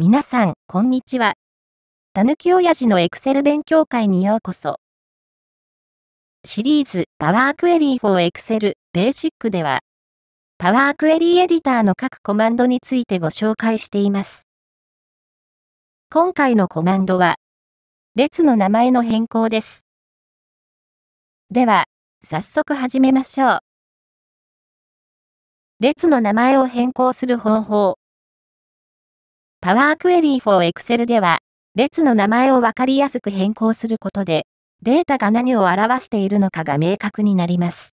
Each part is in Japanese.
皆さん、こんにちは。たぬきおやじのエクセル勉強会にようこそ。シリーズ、パワークエリー for Excel Basic では、パワークエリーエディターの各コマンドについてご紹介しています。今回のコマンドは、列の名前の変更です。では、早速始めましょう。列の名前を変更する方法。パワークエリー4 r y f o Excel では、列の名前をわかりやすく変更することで、データが何を表しているのかが明確になります。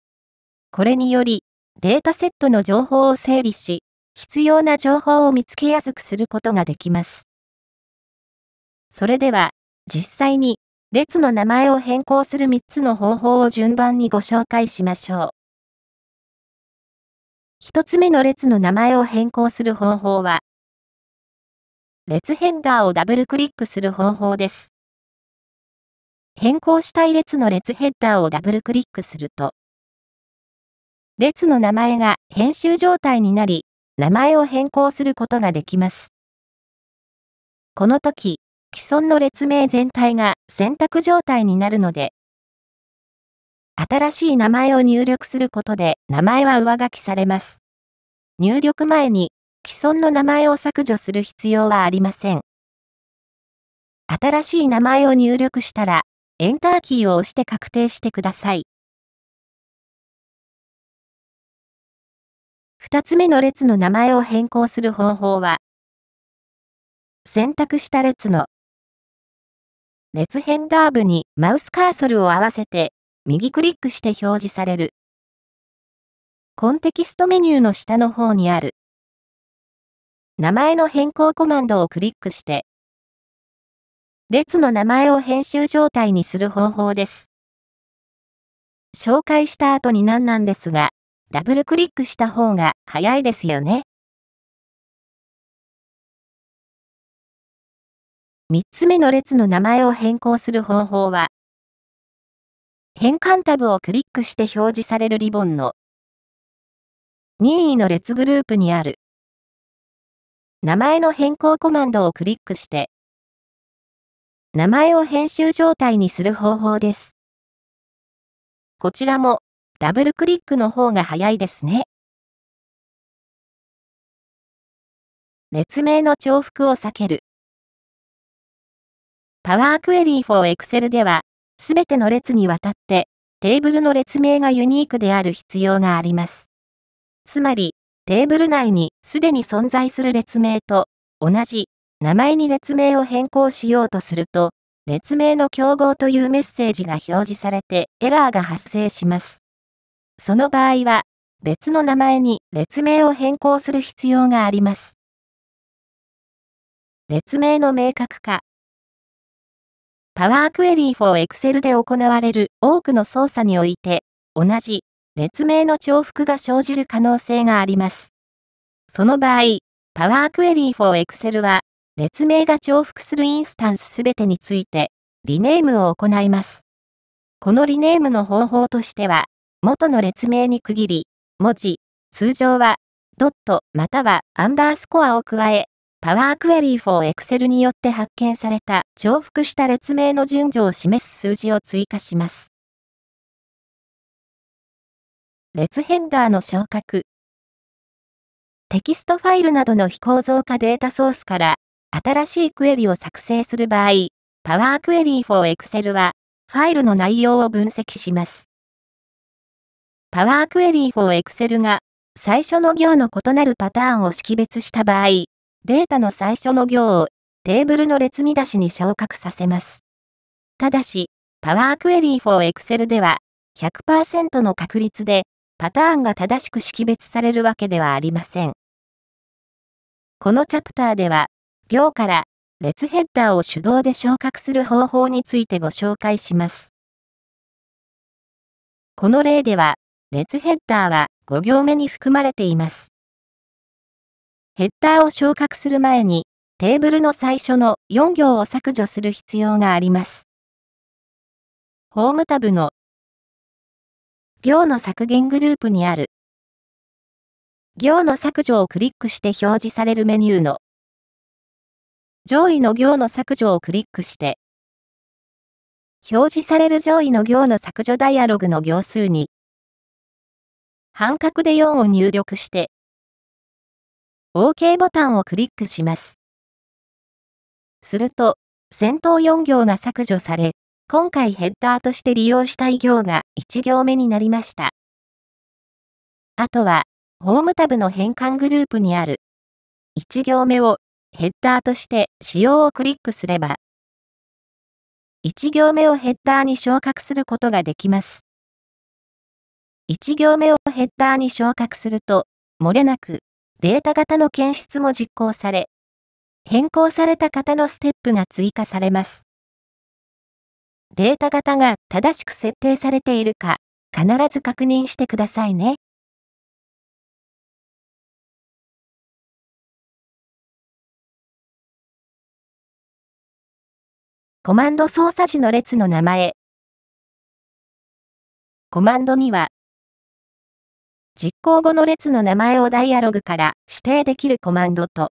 これにより、データセットの情報を整理し、必要な情報を見つけやすくすることができます。それでは、実際に、列の名前を変更する3つの方法を順番にご紹介しましょう。1つ目の列の名前を変更する方法は、列ヘッダーをダブルクリックする方法です。変更したい列の列ヘッダーをダブルクリックすると、列の名前が編集状態になり、名前を変更することができます。この時、既存の列名全体が選択状態になるので、新しい名前を入力することで名前は上書きされます。入力前に既存の名前を削除する必要はありません。新しい名前を入力したら、エンターキーを押して確定してください。2つ目の列の名前を変更する方法は、選択した列の列ヘンダー部にマウスカーソルを合わせて右クリックして表示されるコンテキストメニューの下の方にある名前の変更コマンドをクリックして、列の名前を編集状態にする方法です。紹介した後に何なんですが、ダブルクリックした方が早いですよね。3つ目の列の名前を変更する方法は、変換タブをクリックして表示されるリボンの任意の列グループにある名前の変更コマンドをクリックして、名前を編集状態にする方法です。こちらも、ダブルクリックの方が早いですね。列名の重複を避ける。パワークエリー for Excel では、すべての列にわたって、テーブルの列名がユニークである必要があります。つまり、テーブル内にすでに存在する列名と同じ名前に列名を変更しようとすると、列名の競合というメッセージが表示されてエラーが発生します。その場合は、別の名前に列名を変更する必要があります。列名の明確化。パワークエリー for Excel で行われる多くの操作において、同じ列名の重複が生じる可能性があります。その場合、Power Query for Excel は、列名が重複するインスタンスすべてについて、リネームを行います。このリネームの方法としては、元の列名に区切り、文字、通常は、ドットまたはアンダースコアを加え、Power Query for Excel によって発見された重複した列名の順序を示す数字を追加します。列ヘンダーの昇格。テキストファイルなどの非構造化データソースから新しいクエリを作成する場合、Power Query for Excel はファイルの内容を分析します。Power Query for Excel が最初の行の異なるパターンを識別した場合、データの最初の行をテーブルの列見出しに昇格させます。ただし、Power Query for Excel では100%の確率でパターンが正しく識別されるわけではありません。このチャプターでは、行から列ヘッダーを手動で昇格する方法についてご紹介します。この例では、列ヘッダーは5行目に含まれています。ヘッダーを昇格する前に、テーブルの最初の4行を削除する必要があります。ホームタブの行の削減グループにある。行の削除をクリックして表示されるメニューの上位の行の削除をクリックして、表示される上位の行の削除ダイアログの行数に、半角で4を入力して、OK ボタンをクリックします。すると、先頭4行が削除され、今回ヘッダーとして利用したい行が1行目になりました。あとは、ホームタブの変換グループにある1行目をヘッダーとして使用をクリックすれば、1行目をヘッダーに昇格することができます。1行目をヘッダーに昇格すると、漏れなくデータ型の検出も実行され、変更された型のステップが追加されます。データ型が正しく設定されているか、必ず確認してくださいね。コマンド操作時の列の名前。コマンドには、実行後の列の名前をダイアログから指定できるコマンドと、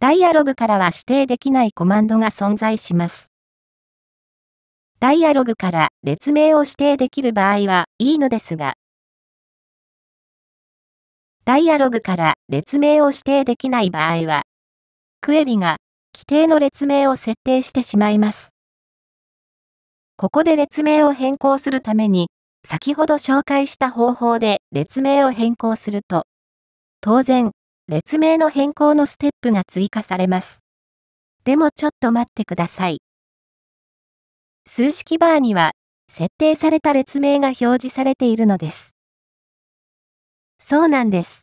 ダイアログからは指定できないコマンドが存在します。ダイアログから列名を指定できる場合はいいのですが、ダイアログから列名を指定できない場合は、クエリが規定の列名を設定してしまいます。ここで列名を変更するために、先ほど紹介した方法で列名を変更すると、当然、列名の変更のステップが追加されます。でもちょっと待ってください。数式バーには、設定された列名が表示されているのです。そうなんです。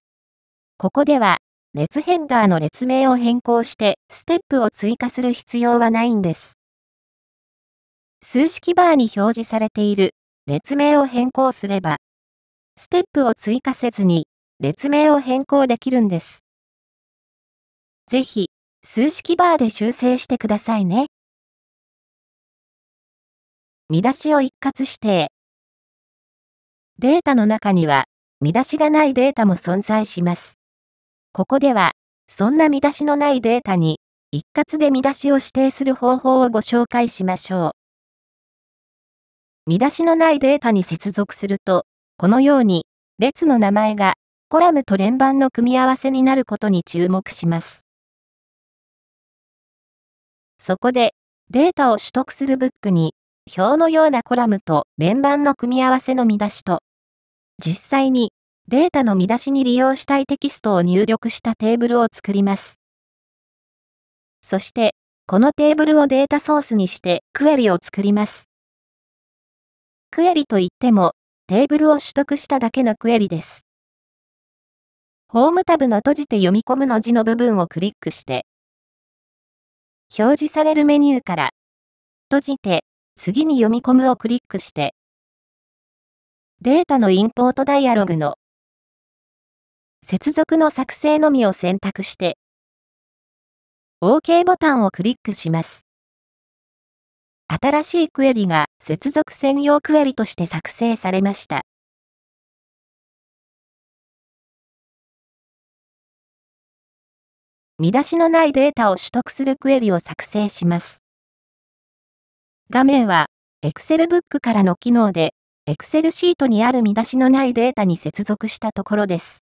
ここでは、列ヘンダーの列名を変更して、ステップを追加する必要はないんです。数式バーに表示されている列名を変更すれば、ステップを追加せずに、列名を変更できるんです。ぜひ、数式バーで修正してくださいね。見出しを一括指定。データの中には、見出しがないデータも存在します。ここでは、そんな見出しのないデータに、一括で見出しを指定する方法をご紹介しましょう。見出しのないデータに接続すると、このように、列の名前が、コラムと連番の組み合わせになることに注目します。そこで、データを取得するブックに、表のようなコラムと連番の組み合わせの見出しと、実際にデータの見出しに利用したいテキストを入力したテーブルを作ります。そして、このテーブルをデータソースにしてクエリを作ります。クエリといっても、テーブルを取得しただけのクエリです。ホームタブの閉じて読み込むの字の部分をクリックして、表示されるメニューから、閉じて次に読み込むをクリックして、データのインポートダイアログの接続の作成のみを選択して、OK ボタンをクリックします。新しいクエリが接続専用クエリとして作成されました。見出しのないデータを取得するクエリを作成します。画面は、Excel ブックからの機能で、Excel シートにある見出しのないデータに接続したところです。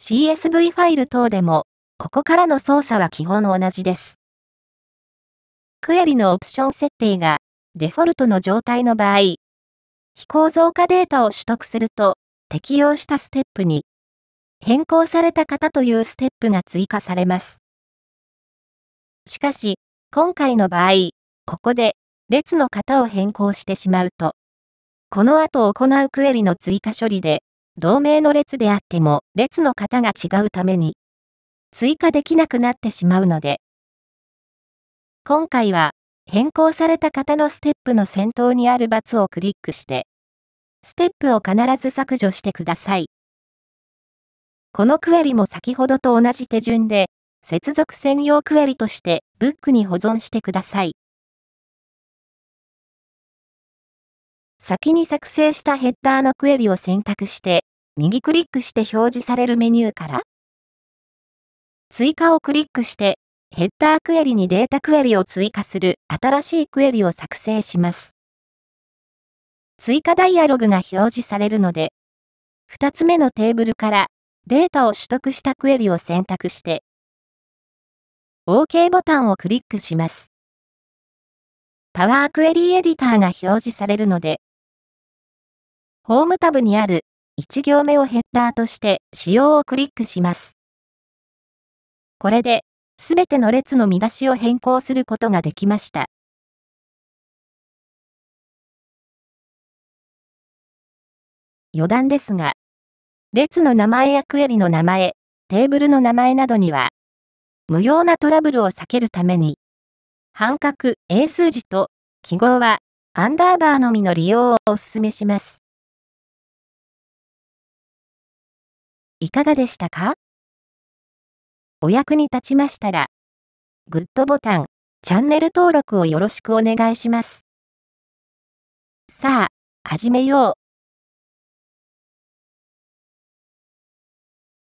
CSV ファイル等でも、ここからの操作は基本同じです。クエリのオプション設定が、デフォルトの状態の場合、非構造化データを取得すると、適用したステップに、変更された方というステップが追加されます。しかし、今回の場合、ここで、列の型を変更してしまうと、この後行うクエリの追加処理で、同名の列であっても列の型が違うために、追加できなくなってしまうので、今回は変更された型のステップの先頭にある×をクリックして、ステップを必ず削除してください。このクエリも先ほどと同じ手順で、接続専用クエリとしてブックに保存してください。先に作成したヘッダーのクエリを選択して、右クリックして表示されるメニューから、追加をクリックして、ヘッダークエリにデータクエリを追加する新しいクエリを作成します。追加ダイアログが表示されるので、2つ目のテーブルからデータを取得したクエリを選択して、OK ボタンをクリックします。パワークエリエディターが表示されるので、ホームタブにある1行目をヘッダーとして使用をクリックします。これで、すべての列の見出しを変更することができました。余談ですが、列の名前やクエリの名前、テーブルの名前などには、無用なトラブルを避けるために、半角、英数字と記号は、アンダーバーのみの利用をお勧めします。いかがでしたかお役に立ちましたら、グッドボタン、チャンネル登録をよろしくお願いします。さあ、始めよう。